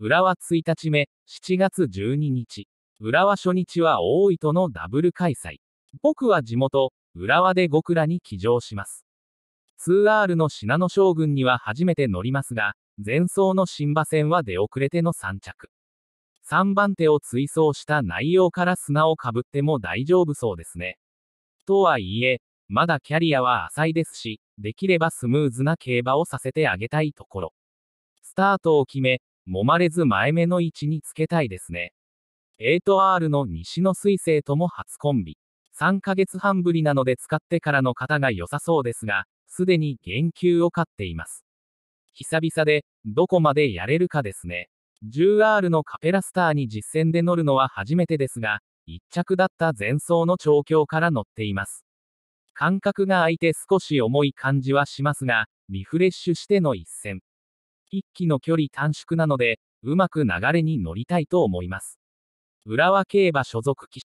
浦和1日目、7月12日。浦和初日は大井とのダブル開催。僕は地元、浦和で極らに騎乗します。2R の信濃将軍には初めて乗りますが、前走の新馬戦は出遅れての3着。3番手を追走した内容から砂をかぶっても大丈夫そうですね。とはいえ、まだキャリアは浅いですし、できればスムーズな競馬をさせてあげたいところ。スタートを決め、揉まれず前目の位置につけたいですね。8 R の西の彗星とも初コンビ。3ヶ月半ぶりなので使ってからの方が良さそうですが、すでに言及を買っています。久々で、どこまでやれるかですね。10R のカペラスターに実戦で乗るのは初めてですが、1着だった前走の調教から乗っています。間隔が空いて少し重い感じはしますが、リフレッシュしての一戦。1機の距離短縮なので、うまく流れに乗りたいと思います。浦和競馬所属騎